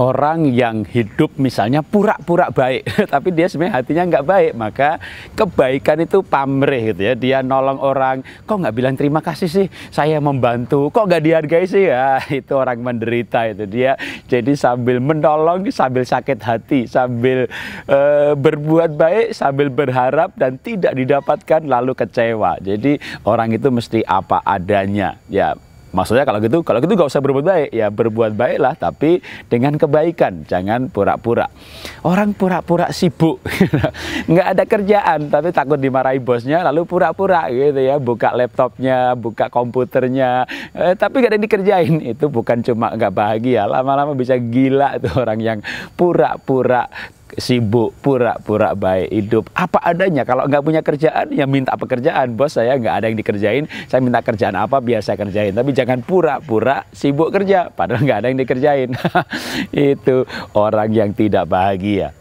orang yang hidup misalnya pura-pura baik tapi dia sebenarnya hatinya nggak baik maka kebaikan itu pamrih gitu ya dia nolong orang kok nggak bilang terima kasih sih saya membantu kok nggak dihargai sih ya itu orang menderita itu dia jadi sambil menolong sambil sakit hati sambil e, berbuat baik sambil berharap dan tidak didapatkan lalu kecewa jadi orang itu mesti apa adanya ya maksudnya kalau gitu kalau gitu gak usah berbuat baik ya berbuat baiklah tapi dengan kebaikan jangan pura-pura orang pura-pura sibuk nggak ada kerjaan tapi takut dimarahi bosnya lalu pura-pura gitu ya buka laptopnya buka komputernya eh, tapi gak ada yang dikerjain itu bukan cuma nggak bahagia lama-lama bisa gila itu orang yang pura-pura sibuk pura-pura baik hidup apa adanya kalau nggak punya kerjaan ya minta pekerjaan bos saya nggak ada yang dikerjain saya minta kerjaan apa biar saya kerjain tapi jangan pura-pura sibuk kerja padahal nggak ada yang dikerjain itu orang yang tidak bahagia